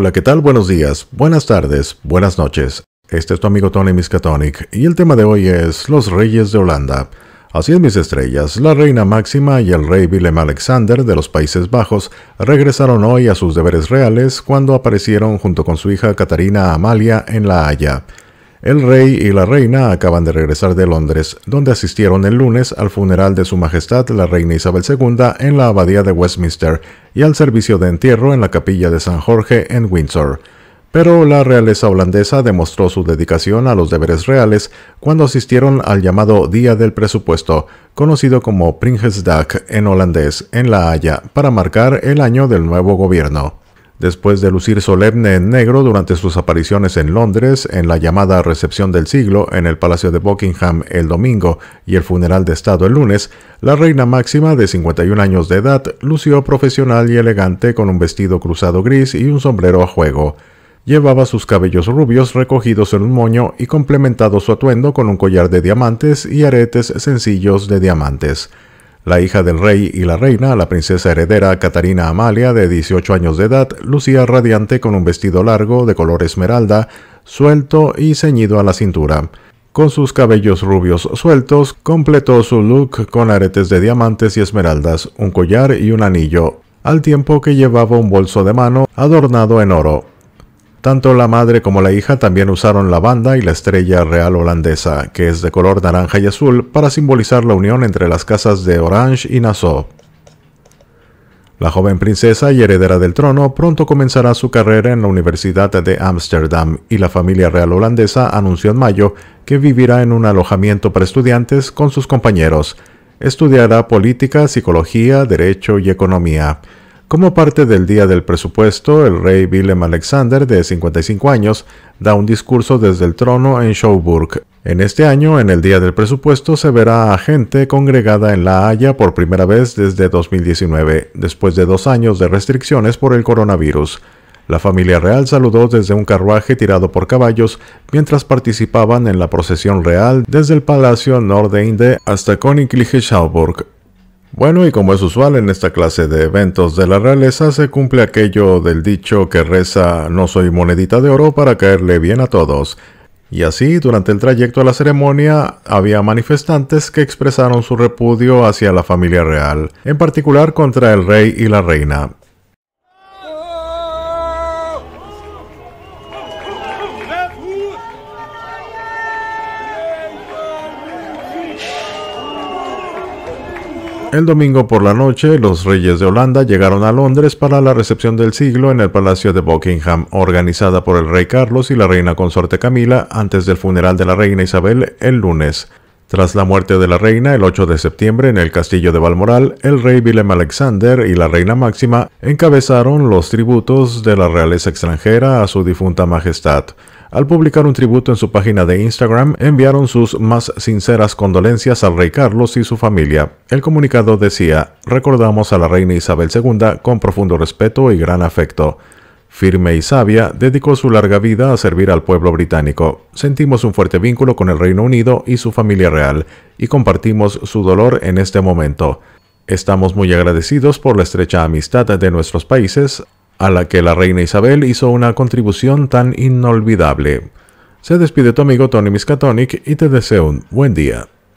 Hola, ¿qué tal? Buenos días, buenas tardes, buenas noches. Este es tu amigo Tony Miskatonic y el tema de hoy es Los Reyes de Holanda. Así es, mis estrellas, la reina máxima y el rey Willem Alexander de los Países Bajos regresaron hoy a sus deberes reales cuando aparecieron junto con su hija Catarina Amalia en La Haya. El rey y la reina acaban de regresar de Londres, donde asistieron el lunes al funeral de Su Majestad la Reina Isabel II en la Abadía de Westminster y al servicio de entierro en la capilla de San Jorge en Windsor. Pero la realeza holandesa demostró su dedicación a los deberes reales cuando asistieron al llamado Día del Presupuesto, conocido como Prinsjesdag en holandés, en La Haya, para marcar el año del nuevo gobierno después de lucir solemne en negro durante sus apariciones en Londres en la llamada recepción del siglo en el Palacio de Buckingham el domingo y el funeral de Estado el lunes, la reina máxima de 51 años de edad lució profesional y elegante con un vestido cruzado gris y un sombrero a juego. Llevaba sus cabellos rubios recogidos en un moño y complementado su atuendo con un collar de diamantes y aretes sencillos de diamantes. La hija del rey y la reina, la princesa heredera Catarina Amalia, de 18 años de edad, lucía radiante con un vestido largo de color esmeralda, suelto y ceñido a la cintura. Con sus cabellos rubios sueltos, completó su look con aretes de diamantes y esmeraldas, un collar y un anillo, al tiempo que llevaba un bolso de mano adornado en oro. Tanto la madre como la hija también usaron la banda y la estrella real holandesa, que es de color naranja y azul, para simbolizar la unión entre las casas de Orange y Nassau. La joven princesa y heredera del trono pronto comenzará su carrera en la Universidad de Ámsterdam y la familia real holandesa anunció en mayo que vivirá en un alojamiento para estudiantes con sus compañeros. Estudiará política, psicología, derecho y economía. Como parte del Día del Presupuesto, el rey Willem Alexander, de 55 años, da un discurso desde el trono en Schauburg. En este año, en el Día del Presupuesto, se verá a gente congregada en La Haya por primera vez desde 2019, después de dos años de restricciones por el coronavirus. La familia real saludó desde un carruaje tirado por caballos mientras participaban en la procesión real desde el Palacio Nordeinde hasta Königliche Schauburg. Bueno, y como es usual en esta clase de eventos de la realeza, se cumple aquello del dicho que reza no soy monedita de oro para caerle bien a todos. Y así, durante el trayecto a la ceremonia, había manifestantes que expresaron su repudio hacia la familia real, en particular contra el rey y la reina. El domingo por la noche, los reyes de Holanda llegaron a Londres para la recepción del siglo en el Palacio de Buckingham, organizada por el rey Carlos y la reina consorte Camila antes del funeral de la reina Isabel el lunes. Tras la muerte de la reina el 8 de septiembre en el castillo de Balmoral, el rey Willem Alexander y la reina Máxima encabezaron los tributos de la realeza extranjera a su difunta majestad. Al publicar un tributo en su página de Instagram, enviaron sus más sinceras condolencias al rey Carlos y su familia. El comunicado decía, recordamos a la reina Isabel II con profundo respeto y gran afecto. Firme y sabia, dedicó su larga vida a servir al pueblo británico. Sentimos un fuerte vínculo con el Reino Unido y su familia real, y compartimos su dolor en este momento. Estamos muy agradecidos por la estrecha amistad de nuestros países, a la que la reina Isabel hizo una contribución tan inolvidable. Se despide tu amigo Tony Miskatonic y te deseo un buen día.